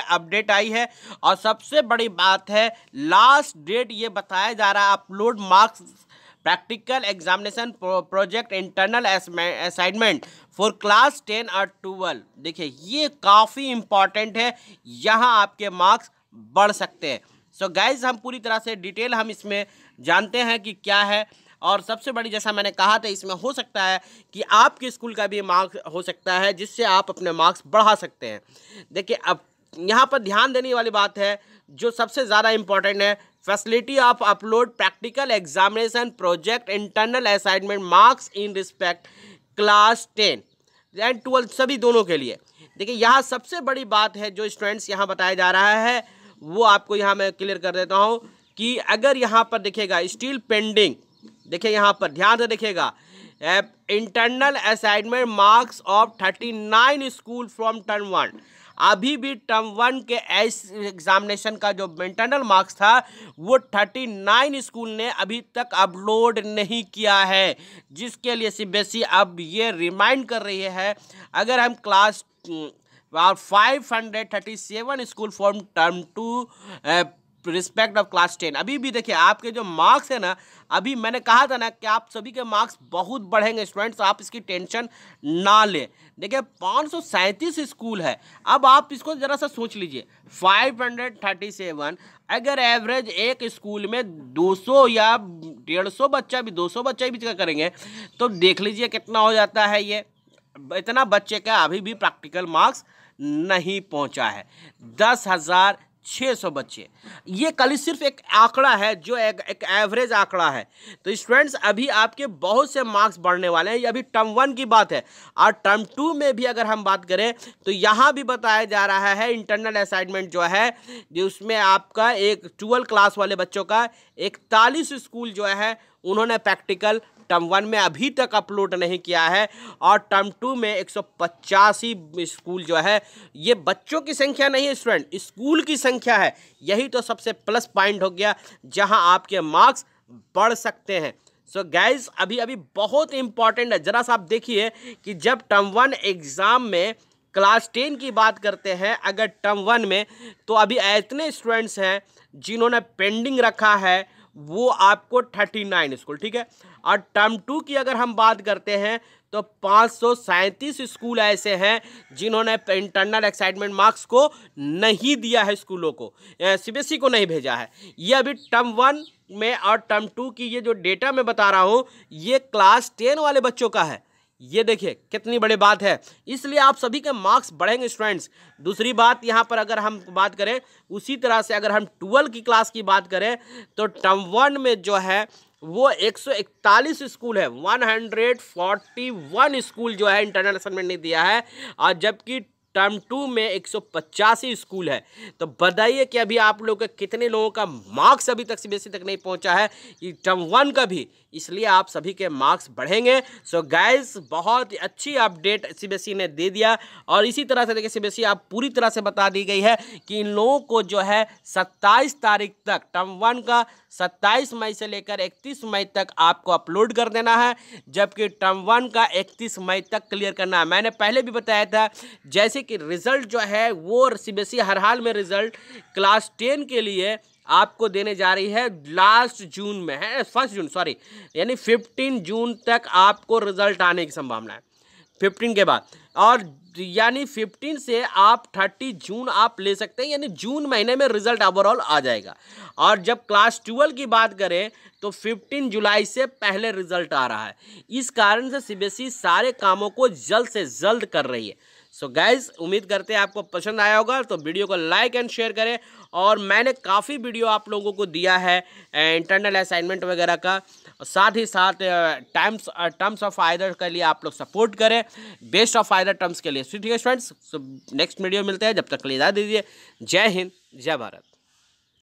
update आई है और सबसे बड़ी बात है लास्ट डेट ये बताया जा रहा है upload marks practical examination project internal assignment for class ten और ट्वेल्व देखिए ये काफ़ी इम्पॉर्टेंट है यहाँ आपके मार्क्स बढ़ सकते हैं सो so गाइज हम पूरी तरह से डिटेल हम इसमें जानते हैं कि क्या है और सबसे बड़ी जैसा मैंने कहा था इसमें हो सकता है कि आपके स्कूल का भी मार्क्स हो सकता है जिससे आप अपने मार्क्स बढ़ा सकते हैं देखिए अब यहाँ पर ध्यान देने वाली बात है जो सबसे ज़्यादा इंपॉर्टेंट है facility of upload practical examination project internal assignment marks in respect class ten and twelfth सभी दोनों के लिए देखिए यहाँ सबसे बड़ी बात है जो स्टूडेंट्स यहाँ बताया जा रहा है वो आपको यहाँ मैं क्लियर कर देता हूँ कि अगर यहाँ पर देखिएगा स्टिल पेंडिंग देखिए यहाँ पर ध्यान से देखिएगा internal assignment marks of thirty nine school from term one अभी भी टर्म वन के एस एग्जामिनेशन का जो इंटरनल मार्क्स था वो थर्टी नाइन स्कूल ने अभी तक अपलोड नहीं किया है जिसके लिए सी अब ये रिमाइंड कर रही है अगर हम class five hundred thirty seven school form term two respect of class ten अभी भी देखिए आपके जो मार्क्स है ना अभी मैंने कहा था ना कि आप सभी के मार्क्स बहुत बढ़ेंगे स्टूडेंट्स आप इसकी टेंशन ना लें देखिए पाँच स्कूल है अब आप इसको ज़रा सा सोच लीजिए 537 अगर एवरेज एक स्कूल में 200 या 150 बच्चा भी 200 बच्चा भी करेंगे तो देख लीजिए कितना हो जाता है ये इतना बच्चे का अभी भी प्रैक्टिकल मार्क्स नहीं पहुंचा है दस हज़ार 600 बच्चे ये कल सिर्फ एक आंकड़ा है जो एक, एक एवरेज आंकड़ा है तो स्टूडेंट्स अभी आपके बहुत से मार्क्स बढ़ने वाले हैं ये अभी टर्म वन की बात है और टर्म टू में भी अगर हम बात करें तो यहाँ भी बताया जा रहा है इंटरनल असाइनमेंट जो है जो उसमें आपका एक ट्वेल्व क्लास वाले बच्चों का इकतालीस स्कूल जो है उन्होंने प्रैक्टिकल टर्म वन में अभी तक अपलोड नहीं किया है और टर्म टू में एक स्कूल जो है ये बच्चों की संख्या नहीं है स्टूडेंट स्कूल की संख्या है यही तो सबसे प्लस पॉइंट हो गया जहां आपके मार्क्स बढ़ सकते हैं सो so गाइज अभी अभी बहुत इंपॉर्टेंट है ज़रा सा आप देखिए कि जब टर्म वन एग्ज़ाम में क्लास टेन की बात करते हैं अगर टर्म वन में तो अभी इतने स्टूडेंट्स हैं जिन्होंने पेंडिंग रखा है वो आपको थर्टी नाइन स्कूल ठीक है और टर्म टू की अगर हम बात करते हैं तो पाँच स्कूल ऐसे हैं जिन्होंने इंटरनल एक्साइटमेंट मार्क्स को नहीं दिया है स्कूलों को सी e को नहीं भेजा है ये अभी टर्म वन में और टर्म टू की ये जो डेटा मैं बता रहा हूँ ये क्लास टेन वाले बच्चों का है ये देखिए कितनी बड़ी बात है इसलिए आप सभी के मार्क्स बढ़ेंगे स्टूडेंट्स दूसरी बात यहाँ पर अगर हम बात करें उसी तरह से अगर हम ट्वेल्व की क्लास की बात करें तो टर्म वन में जो है वो 141 स्कूल है 141 स्कूल जो है इंटरनल असेसमेंट ने दिया है और जबकि टर्म टू में एक स्कूल है तो बताइए कि अभी आप लोग के कितने लोगों का मार्क्स अभी तक बेसी तक नहीं पहुंचा है टर्म वन का भी इसलिए आप सभी के मार्क्स बढ़ेंगे सो so गाइस बहुत अच्छी अपडेट सीबीएसई e ने दे दिया और इसी तरह से देखिए सीबीएसई e, आप पूरी तरह से बता दी गई है कि इन लोगों को जो है सत्ताईस तारीख तक टर्म वन का सत्ताईस मई से लेकर इकतीस मई तक आपको अपलोड कर देना है जबकि टर्म वन का इकतीस मई तक क्लियर करना है मैंने पहले भी बताया था जैसे कि रिजल्ट जो है वो सी e हर हाल में रिजल्ट क्लास टेन के लिए आपको देने जा रही है लास्ट जून में है फर्स्ट जून सॉरी यानी फिफ्टीन जून तक आपको रिजल्ट आने की संभावना है फिफ्टीन के बाद और यानी फिफ्टीन से आप थर्टी जून आप ले सकते हैं यानी जून महीने में रिजल्ट ओवरऑल आ जाएगा और जब क्लास ट्वेल्व की बात करें तो फिफ्टीन जुलाई से पहले रिजल्ट आ रहा है इस कारण से सी e सारे कामों को जल्द से जल्द कर रही है सो गाइज उम्मीद करते हैं आपको पसंद आया होगा तो वीडियो को लाइक एंड शेयर करें और मैंने काफ़ी वीडियो आप लोगों को दिया है इंटरनल असाइनमेंट वगैरह का साथ ही साथ टाइम्स टर्म्स ऑफ आयदर के लिए आप लोग सपोर्ट करें बेस्ट ऑफ आयदर टर्म्स के लिए ठीक है फ्रेंड्स नेक्स्ट वीडियो मिलते हैं जब तक के लिए दीजिए जय हिंद जय भारत